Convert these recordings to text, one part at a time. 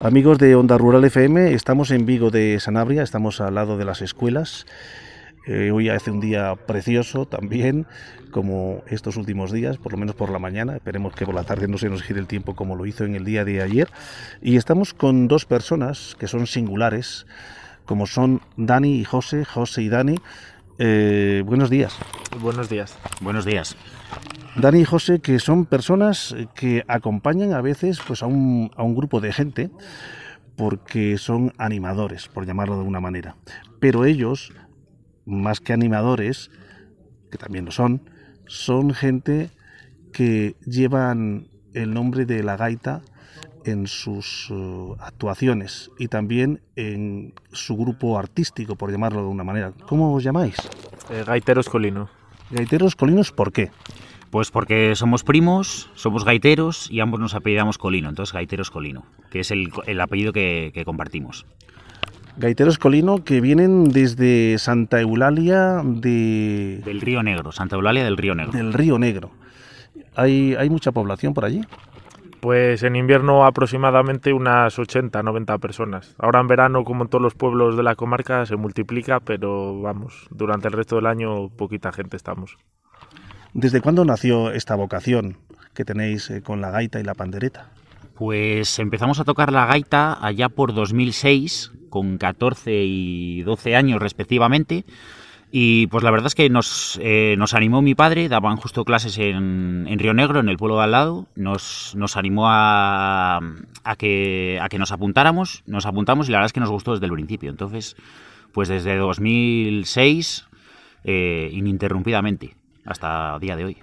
Amigos de Onda Rural FM, estamos en Vigo de Sanabria, estamos al lado de las escuelas. Eh, hoy hace un día precioso también, como estos últimos días, por lo menos por la mañana. Esperemos que por la tarde no se nos gire el tiempo como lo hizo en el día de ayer. Y estamos con dos personas que son singulares, como son Dani y José, José y Dani, eh, buenos días. Buenos días. Buenos días. Dani y José, que son personas que acompañan a veces pues, a, un, a un grupo de gente porque son animadores, por llamarlo de una manera. Pero ellos, más que animadores, que también lo son, son gente que llevan el nombre de la gaita en sus eh, actuaciones y también en su grupo artístico, por llamarlo de una manera. ¿Cómo os llamáis? Eh, gaiteros Colino. ¿Gaiteros Colinos por qué? Pues porque somos primos, somos gaiteros y ambos nos apellidamos Colino, entonces Gaiteros Colino, que es el, apellido que, compartimos. Gaiteros Colino que vienen desde Santa Eulalia de... Del Río Negro, Santa Eulalia del Río Negro. Del Río Negro. ¿Hay, hay mucha población por allí? Pues en invierno aproximadamente unas 80, 90 personas. Ahora en verano, como en todos los pueblos de la comarca, se multiplica, pero vamos, durante el resto del año poquita gente estamos. ¿Desde cuándo nació esta vocación que tenéis eh, con la gaita y la pandereta? Pues empezamos a tocar la gaita allá por 2006, con 14 y 12 años respectivamente. Y pues la verdad es que nos, eh, nos animó mi padre, daban justo clases en, en, Río Negro, en el pueblo de al lado, nos, nos animó a, a, que, a que nos apuntáramos, nos apuntamos y la verdad es que nos gustó desde el principio. Entonces, pues desde 2006, eh, ininterrumpidamente, hasta día de hoy.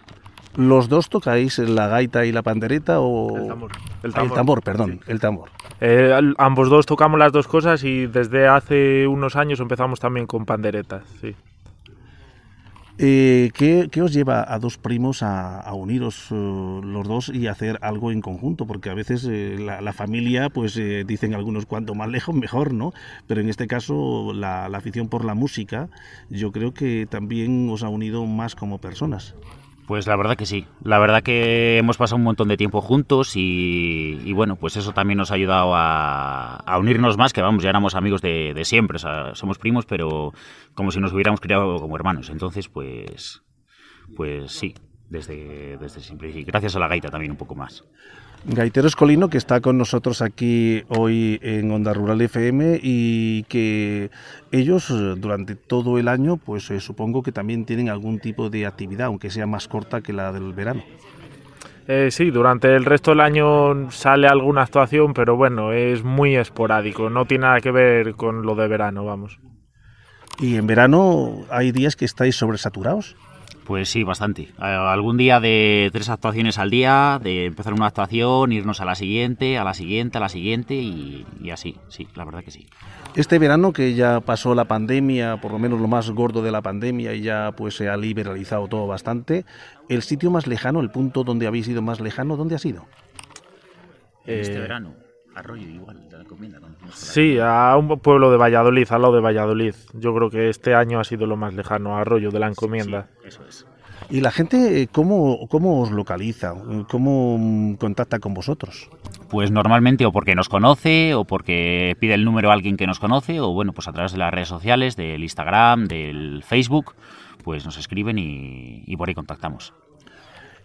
¿Los dos tocáis la gaita y la pandereta o...? El tambor. El tambor, perdón, ah, el tambor. Eh, ambos dos tocamos las dos cosas y desde hace unos años empezamos también con panderetas, sí. Eh, ¿qué, os lleva a dos primos a, uniros eh, los dos y hacer algo en conjunto? Porque a veces eh, la, familia, pues eh, dicen algunos, cuanto más lejos mejor, ¿no? Pero en este caso, la afición por la música, yo creo que también os ha unido más como personas. Pues la verdad que sí. La verdad que hemos pasado un montón de tiempo juntos y, bueno, pues eso también nos ha ayudado a, unirnos más, que vamos, ya éramos amigos de, siempre, somos primos, pero como si nos hubiéramos criado como hermanos. Entonces, pues, pues sí, desde, desde siempre. Y gracias a la gaita también un poco más. Gaitero Escolino, que está con nosotros aquí hoy en Onda Rural FM y que ellos eh, durante todo el año, pues eh, supongo que también tienen algún tipo de actividad, aunque sea más corta que la del verano. Eh, sí, durante el resto del año sale alguna actuación, pero bueno, es muy esporádico, no tiene nada que ver con lo de verano, vamos. ¿Y en verano hay días que estáis sobresaturados? Pues sí, bastante. Eh, algún día de tres actuaciones al día, de empezar una actuación, irnos a la siguiente, a la siguiente, a la siguiente y, así, sí, la verdad que sí. Este verano que ya pasó la pandemia, por lo menos lo más gordo de la pandemia y ya pues se ha liberalizado todo bastante, ¿el sitio más lejano, el punto donde habéis ido más lejano, dónde ha sido? Este eh, verano. Arroyo igual, de la encomienda. Sí, a un pueblo de Valladolid, al lado de Valladolid. Yo creo que este año ha sido lo más lejano, Arroyo de la Encomienda. eso es. ¿Y la gente eh, cómo, cómo os localiza? ¿Cómo mm, contacta con vosotros? Pues normalmente o porque nos conoce o porque pide el número a alguien que nos conoce o bueno, pues a través de las redes sociales, del Instagram, del Facebook, pues nos escriben y por ahí contactamos.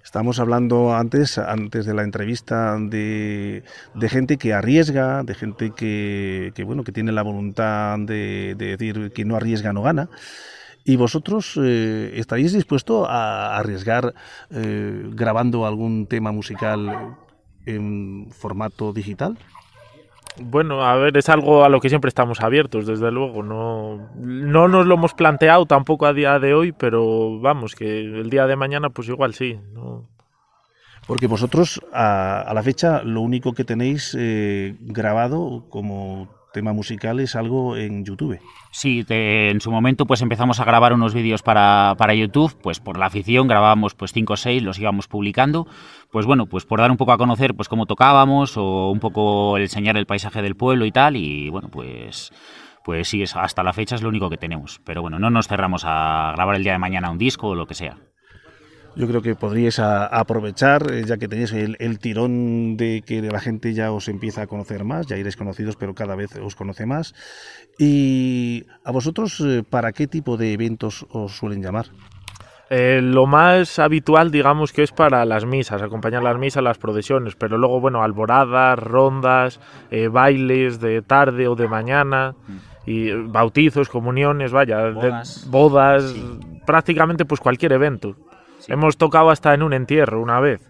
Estamos hablando antes, antes de la entrevista, de, gente que arriesga, de gente que, bueno, que tiene la voluntad de, decir que no arriesga no gana. ¿Y vosotros eh, estáis estaríais dispuesto a arriesgar eh, grabando algún tema musical en formato digital? Bueno, a ver, es algo a lo que siempre estamos abiertos, desde luego. No, no nos lo hemos planteado tampoco a día de hoy, pero vamos, que el día de mañana pues igual sí. ¿no? Porque vosotros a, la fecha lo único que tenéis eh, grabado como tema musical es algo en YouTube. Sí, en su momento pues empezamos a grabar unos vídeos para, YouTube, pues por la afición grabábamos pues 5 o 6, los íbamos publicando, pues bueno, pues por dar un poco a conocer pues cómo tocábamos o un poco enseñar el paisaje del pueblo y tal y bueno, pues pues sí, hasta la fecha es lo único que tenemos, pero bueno, no nos cerramos a grabar el día de mañana un disco o lo que sea yo creo que podríais aprovechar, eh, ya que tenéis el, tirón de que la gente ya os empieza a conocer más, ya iréis conocidos, pero cada vez os conoce más. ¿Y a vosotros eh, para qué tipo de eventos os suelen llamar? Eh, lo más habitual, digamos, que es para las misas, acompañar las misas, las procesiones, pero luego, bueno, alboradas, rondas, bailes de tarde o de mañana. y bautizos, comuniones, vaya, bodas, prácticamente pues cualquier evento. Hemos tocado hasta en un entierro una vez.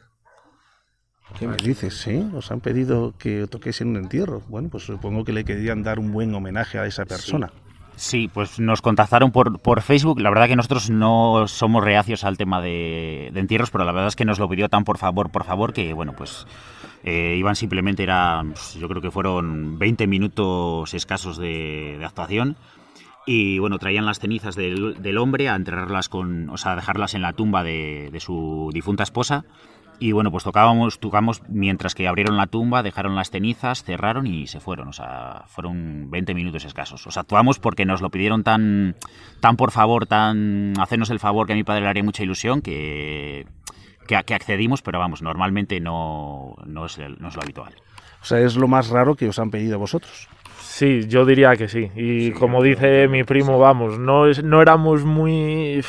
¿Qué me dices? Sí, os han pedido que toquéis en un entierro. Bueno, pues supongo que le querían dar un buen homenaje a esa persona. Sí. pues nos contactaron por, por, Facebook. La verdad que nosotros no somos reacios al tema de, de, entierros, pero la verdad es que nos lo pidió tan por favor, por favor, que bueno, pues eh, iban simplemente, era, pues, yo creo que fueron 20 minutos escasos de, de actuación y bueno, traían las cenizas del, hombre a enterrarlas con, o sea, dejarlas en la tumba de, su difunta esposa. Y bueno, pues tocábamos, tocamos mientras que abrieron la tumba, dejaron las cenizas, cerraron y se fueron. O sea, fueron 20 minutos escasos. O sea, actuamos porque nos lo pidieron tan, tan por favor, tan hacernos el favor que a mi padre le haría mucha ilusión que, que, accedimos, pero vamos, normalmente no, no, es, no es lo habitual. O sea, es lo más raro que os han pedido vosotros. Sí, yo diría que sí. Y como dice mi primo, vamos, no, es, no éramos muy...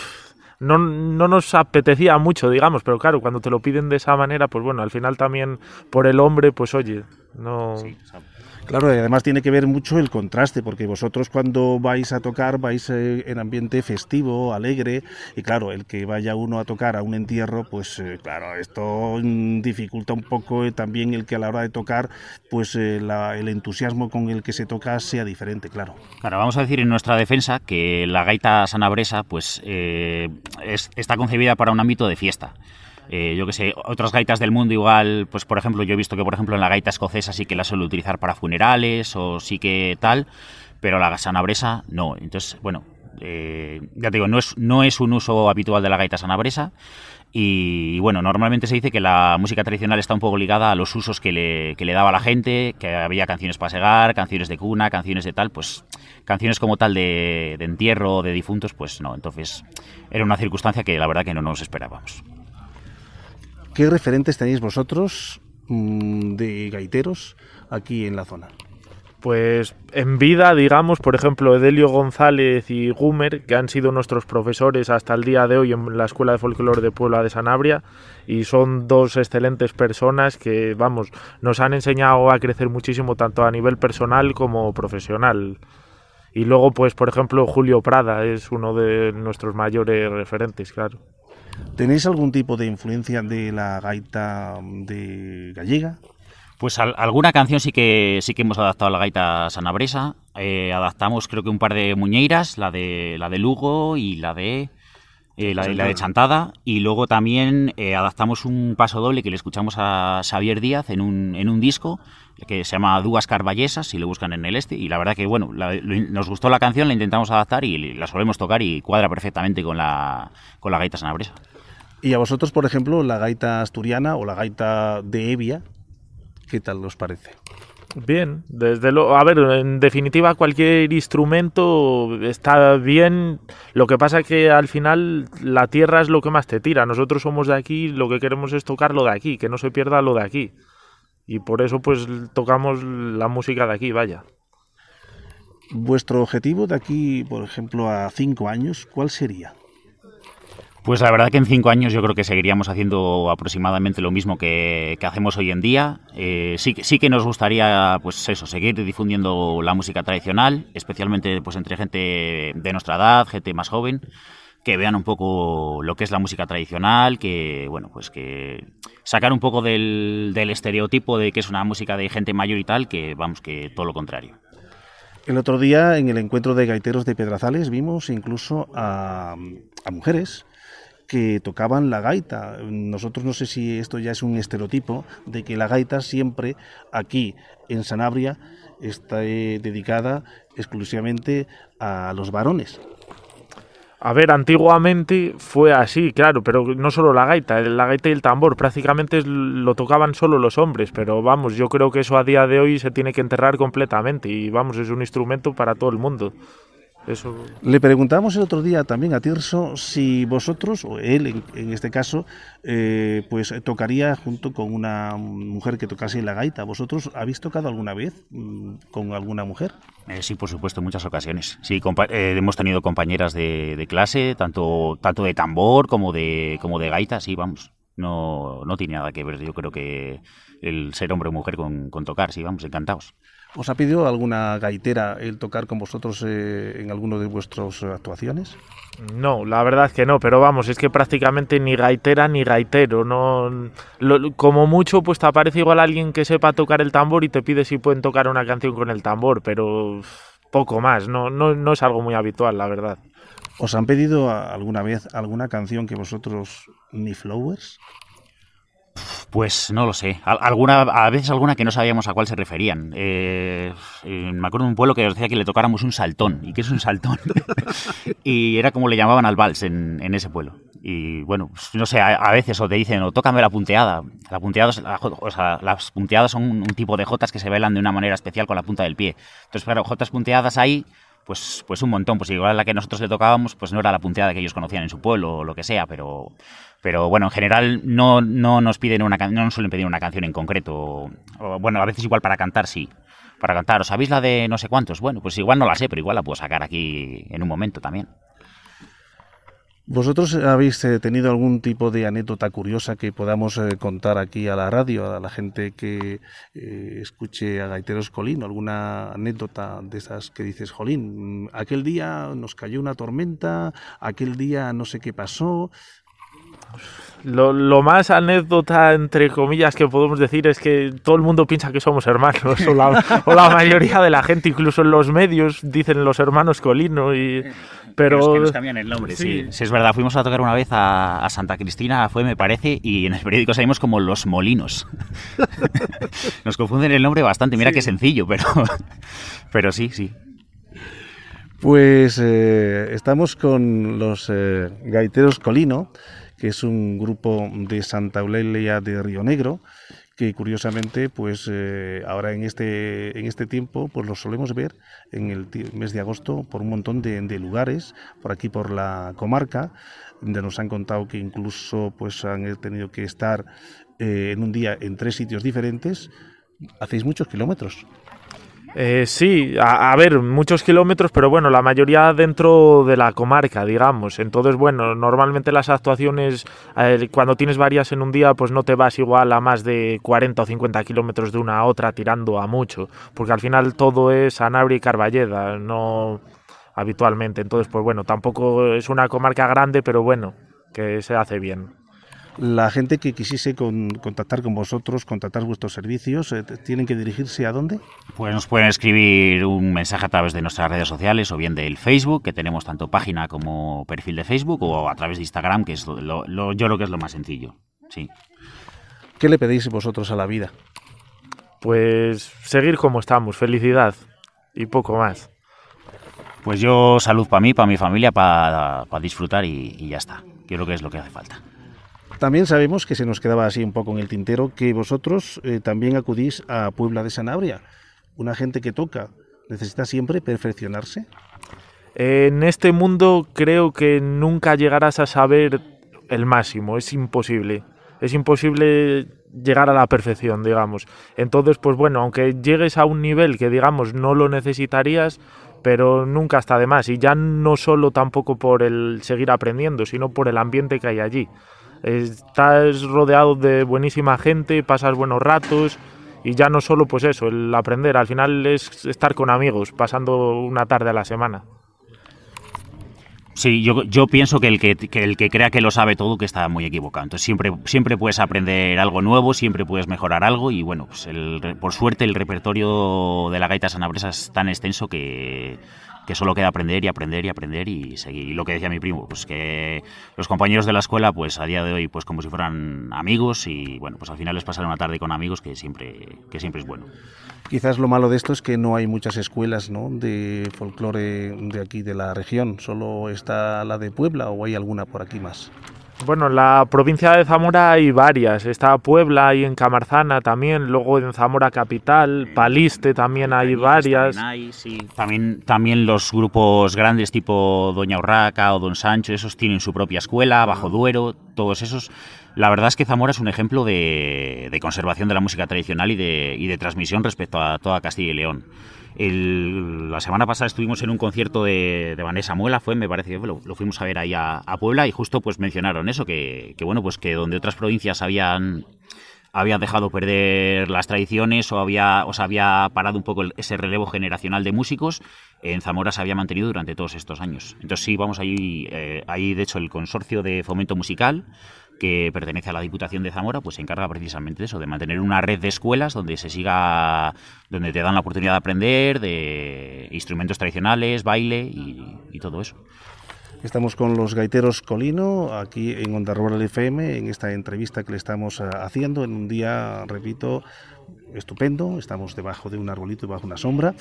No, no, nos apetecía mucho, digamos, pero claro, cuando te lo piden de esa manera, pues bueno, al final también por el hombre, pues oye, no... Claro, y además tiene que ver mucho el contraste, porque vosotros cuando vais a tocar vais eh, en ambiente festivo, alegre, y claro, el que vaya uno a tocar a un entierro, pues eh, claro, esto mm, dificulta un poco eh, también el que a la hora de tocar, pues el entusiasmo con el que se toca sea diferente, claro. Claro, vamos a decir en nuestra defensa que la gaita sanabresa, pues está concebida para un ámbito de fiesta. Eh, yo que sé, otras gaitas del mundo igual, pues por ejemplo, yo he visto que por ejemplo en la gaita escocesa sí que la suelo utilizar para funerales o sí que tal, pero la sanabresa no. Entonces, bueno, eh, ya te digo, no es, no es un uso habitual de la gaita sanabresa. Y, bueno, normalmente se dice que la música tradicional está un poco ligada a los usos que le, que le daba la gente, que había canciones para segar, canciones de cuna, canciones de tal, pues canciones como tal de, de entierro, de difuntos, pues no. Entonces era una circunstancia que la verdad que no nos esperábamos. ¿Qué referentes tenéis vosotros mm, de gaiteros aquí en la zona? Pues en vida, digamos, por ejemplo, Edelio González y Gumer, que han sido nuestros profesores hasta el día de hoy en la Escuela de Folklore de Puebla de Sanabria, y son dos excelentes personas que, vamos, nos han enseñado a crecer muchísimo tanto a nivel personal como profesional. Y luego, pues, por ejemplo, Julio Prada es uno de nuestros mayores referentes, claro. ¿Tenéis algún tipo de influencia de la gaita mm, de gallega? Pues alguna canción sí que sí que hemos adaptado a la gaita sanabresa. Eh, adaptamos creo que un par de muñeiras, la de la de Lugo y la de eh, la, de, Chantada, y luego también eh, adaptamos un paso doble que le escuchamos a Xavier Díaz en un, en un disco que se llama Duas Carballesas, si lo buscan en el este, y la verdad que, bueno, nos gustó la canción, la intentamos adaptar y la solemos tocar y cuadra perfectamente con la, con la gaita sanabresa. Y a vosotros, por ejemplo, la gaita asturiana o la gaita de Evia, ¿qué tal os parece? Bien, desde luego. A ver, en definitiva, cualquier instrumento está bien. Lo que pasa es que al final la tierra es lo que más te tira. Nosotros somos de aquí, lo que queremos es tocar lo de aquí, que no se pierda lo de aquí. Y por eso, pues tocamos la música de aquí, vaya. Vuestro objetivo de aquí, por ejemplo, a cinco años, ¿cuál sería? Pues la verdad que en cinco años yo creo que seguiríamos haciendo aproximadamente lo mismo que, hacemos hoy en día. Eh, sí, sí que nos gustaría, pues eso, seguir difundiendo la música tradicional, especialmente pues entre gente de nuestra edad, gente más joven, que vean un poco lo que es la música tradicional, que bueno, pues que sacar un poco del, estereotipo de que es una música de gente mayor y tal, que vamos, que todo lo contrario. El otro día en el encuentro de gaiteros de Pedrazales vimos incluso a, a mujeres que tocaban la gaita. Nosotros no sé si esto ya es un estereotipo de que la gaita siempre aquí en Sanabria está dedicada exclusivamente a los varones. A ver, antiguamente fue así, claro, pero no solo la gaita, la gaita y el tambor, prácticamente lo tocaban solo los hombres, pero vamos, yo creo que eso a día de hoy se tiene que enterrar completamente y vamos, es un instrumento para todo el mundo. Le preguntamos el otro día también a Tirso si vosotros, o él en, este caso, eh, pues tocaría junto con una mujer que tocase la gaita. ¿Vosotros habéis tocado alguna vez mm, con alguna mujer? Eh, sí, por supuesto, en muchas ocasiones. Sí, eh, hemos tenido compañeras de, clase, tanto, tanto de tambor como de, como de gaita, sí, vamos. No, no tiene nada que ver, yo creo que el ser hombre o mujer con, con tocar, sí, vamos, encantados. ¿Os ha pedido alguna gaitera el tocar con vosotros eh, en alguno de vuestras actuaciones? No, la verdad es que no, pero vamos, es que prácticamente ni gaitera ni gaitero, no como mucho pues te aparece igual alguien que sepa tocar el tambor y te pide si pueden tocar una canción con el tambor, pero poco más, no, no, no es algo muy habitual, la verdad. ¿Os han pedido alguna vez alguna canción que vosotros ni flowers? Pues no lo sé. Alguna, a veces alguna que no sabíamos a cuál se referían. Eh, eh, me acuerdo de un pueblo que decía que le tocáramos un saltón. ¿Y que es un saltón? y era como le llamaban al vals en, ese pueblo. Y bueno, pues, no sé, a, veces o te dicen, o tócame la punteada. La punteada las punteadas son un, tipo de jotas que se bailan de una manera especial con la punta del pie. Entonces, claro, jotas punteadas ahí pues, pues un montón. Pues igual la que nosotros le tocábamos, pues no era la punteada que ellos conocían en su pueblo o lo que sea, pero, pero bueno, en general no, no nos piden una no suelen pedir una canción en concreto. O, bueno, a veces igual para cantar sí. Para cantar, ¿os sabéis la de no sé cuántos? Bueno, pues igual no la sé, pero igual la puedo sacar aquí en un momento también. ¿Vosotros habéis eh, tenido algún tipo de anécdota curiosa que podamos eh, contar aquí a la radio, a la gente que eh, escuche a Gaiteros Colín? ¿Alguna anécdota de esas que dices, Jolín, mm, aquel día nos cayó una tormenta, aquel día no sé qué pasó? Lo, más anécdota, entre comillas, que podemos decir es que todo el mundo piensa que somos hermanos, o la, mayoría de la gente, incluso en los medios, dicen los hermanos Colino. Y, eh, pero... es el nombre, sí. es verdad, fuimos a tocar una vez a, Santa Cristina, fue, me parece, y en el periódico salimos como Los Molinos. nos confunden el nombre bastante, mira que qué sencillo, pero, pero sí, sí. Pues eh, estamos con los eh, gaiteros Colino que es un grupo de Santa Eulalia de Río Negro, que curiosamente, pues eh, ahora en este, en este tiempo, pues lo solemos ver en el mes de agosto por un montón de, lugares, por aquí por la comarca, donde nos han contado que incluso pues han tenido que estar eh, en un día en tres sitios diferentes. Hacéis muchos kilómetros. Eh, sí, a, ver, muchos kilómetros, pero bueno, la mayoría dentro de la comarca, digamos. Entonces, bueno, normalmente las actuaciones, eh, cuando tienes varias en un día, pues no te vas igual a más de 40 o 50 kilómetros de una a otra tirando a mucho, porque al final todo es Anabri y Carballeda, no habitualmente. Entonces, pues bueno, tampoco es una comarca grande, pero bueno, que se hace bien la gente que quisiese contactar con vosotros, contactar vuestros servicios, eh, ¿tienen que dirigirse a dónde? Pues nos pueden escribir un mensaje a través de nuestras redes sociales o bien del Facebook, que tenemos tanto página como perfil de Facebook, o a través de Instagram, que es lo, lo, yo creo que es lo más sencillo. Sí. ¿Qué le pedís vosotros a la vida? Pues seguir como estamos, felicidad y poco más. Pues yo salud para mí, para mi familia, para, disfrutar y, y ya está. Yo creo que es lo que hace falta. También sabemos que se nos quedaba así un poco en el tintero que vosotros eh, también acudís a Puebla de Sanabria, una gente que toca, necesita siempre perfeccionarse. En este mundo creo que nunca llegarás a saber el máximo, es imposible. Es imposible llegar a la perfección, digamos. Entonces, pues bueno, aunque llegues a un nivel que digamos no lo necesitarías, pero nunca está de más. Y ya no solo tampoco por el seguir aprendiendo, sino por el ambiente que hay allí estás rodeado de buenísima gente, pasas buenos ratos y ya no solo pues eso, el aprender, al final es estar con amigos, pasando una tarde a la semana. Sí, yo, pienso que el que, el que crea que lo sabe todo que está muy equivocado. Entonces siempre, siempre puedes aprender algo nuevo, siempre puedes mejorar algo y bueno, pues por suerte el repertorio de la gaita sanabresa es tan extenso que que solo queda aprender y aprender y aprender y seguir. lo que decía mi primo, pues que los compañeros de la escuela, pues a día de hoy, pues como si fueran amigos y bueno, pues al final les pasaron una tarde con amigos que siempre, que siempre es bueno. Quizás lo malo de esto es que no hay muchas escuelas ¿no? de folclore de aquí de la región, solo está la de Puebla o hay alguna por aquí más. Bueno, en la provincia de Zamora hay varias. Está Puebla, y en Camarzana también, luego en Zamora Capital, Paliste también hay varias. También, también, los grupos grandes tipo Doña Urraca o Don Sancho, esos tienen su propia escuela, ah. Bajo Duero, todos esos. La verdad es que Zamora es un ejemplo de, conservación de la música tradicional y de transmisión respecto a toda Castilla y León la semana pasada estuvimos en un concierto de, Vanessa Muela, fue, me parece que lo, fuimos a ver ahí a, Puebla y justo pues mencionaron eso, que, bueno, pues que donde otras provincias habían dejado perder las tradiciones o había había parado un poco ese relevo generacional de músicos en Zamora se había mantenido durante todos estos años entonces sí vamos ahí eh, ahí de hecho el consorcio de fomento musical que pertenece a la Diputación de Zamora, pues se encarga precisamente de eso, de mantener una red de escuelas donde se siga, donde te dan la oportunidad de aprender, de instrumentos tradicionales, baile y, todo eso. Estamos con los gaiteros Colino, aquí en Onda Rural FM, en esta entrevista que le estamos eh, haciendo en un día, repito, estupendo. Estamos debajo de un arbolito, y bajo una sombra.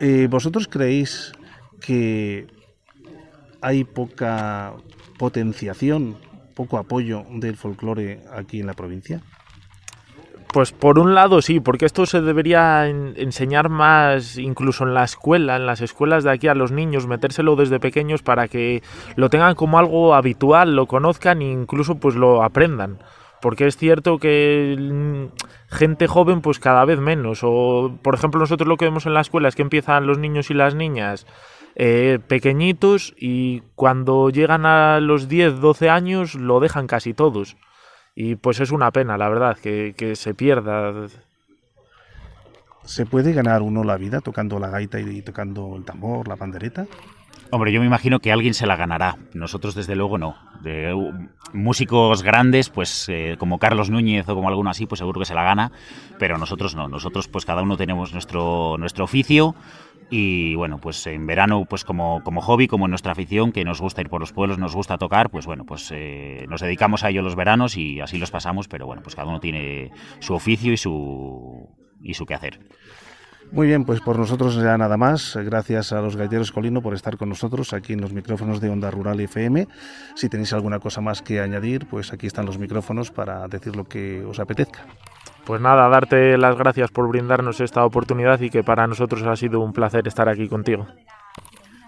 Eh, ¿Vosotros creéis que hay poca potenciación poco apoyo del folclore aquí en la provincia? Pues por un lado sí, porque esto se debería enseñar más incluso en la escuela, en las escuelas de aquí a los niños, metérselo desde pequeños para que lo tengan como algo habitual, lo conozcan e incluso pues lo aprendan. Porque es cierto que mm, gente joven pues cada vez menos. O por ejemplo nosotros lo que vemos en la escuela es que empiezan los niños y las niñas eh, pequeñitos y cuando llegan a los 10, 12 años lo dejan casi todos. Y pues es una pena, la verdad, que, se pierda. ¿Se puede ganar uno la vida tocando la gaita y tocando el tambor, la pandereta? Hombre, yo me imagino que alguien se la ganará. Nosotros, desde luego, no. De uh, músicos grandes, pues eh, como Carlos Núñez o como alguno así, pues seguro que se la gana. Pero nosotros no. Nosotros, pues cada uno tenemos nuestro, nuestro oficio, y bueno, pues en verano, pues como, hobby, como nuestra afición, que nos gusta ir por los pueblos, nos gusta tocar, pues bueno, pues eh, nos dedicamos a ello los veranos y así los pasamos, pero bueno, pues cada uno tiene su oficio y su, y su quehacer. Muy bien, pues por nosotros ya nada más. Gracias a los galleros Colino por estar con nosotros aquí en los micrófonos de Onda Rural FM. Si tenéis alguna cosa más que añadir, pues aquí están los micrófonos para decir lo que os apetezca. Pues nada, darte las gracias por brindarnos esta oportunidad y que para nosotros ha sido un placer estar aquí contigo.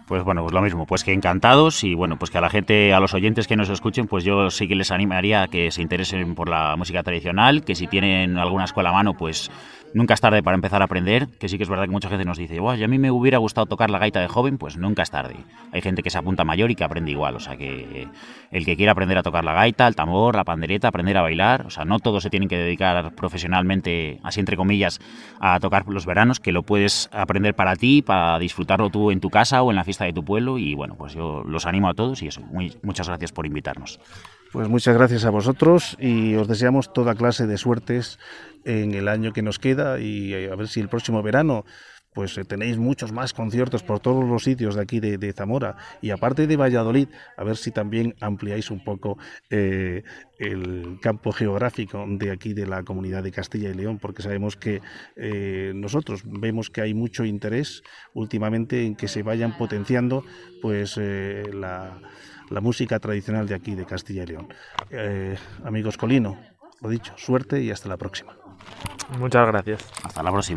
Pues bueno, pues lo mismo, pues que encantados y bueno, pues que a la gente, a los oyentes que nos escuchen, pues yo sí que les animaría a que se interesen por la música tradicional, que si tienen alguna escuela a mano, pues Nunca es tarde para empezar a aprender, que sí que es verdad que mucha gente nos dice, ya a mí me hubiera gustado tocar la gaita de joven, pues nunca es tarde. Hay gente que se apunta mayor y que aprende igual, o sea que eh, el que quiera aprender a tocar la gaita, el tambor, la pandereta, aprender a bailar, o sea, no todos se tienen que dedicar profesionalmente, así entre comillas, a tocar los veranos, que lo puedes aprender para ti, para disfrutarlo tú en tu casa o en la fiesta de tu pueblo y bueno, pues yo los animo a todos y eso, muchas gracias por invitarnos. Pues muchas gracias a vosotros y os deseamos toda clase de suertes en el año que nos queda y eh, a ver si el próximo verano pues eh, tenéis muchos más conciertos por todos los sitios de aquí de, Zamora y aparte de Valladolid, a ver si también ampliáis un poco eh, el campo geográfico de aquí de la comunidad de Castilla y León, porque sabemos que nosotros vemos que hay mucho interés últimamente en que se vayan potenciando pues la la música tradicional de aquí, de Castilla y León. Eh, amigos Colino, lo dicho, suerte y hasta la próxima. Muchas gracias. Hasta la próxima.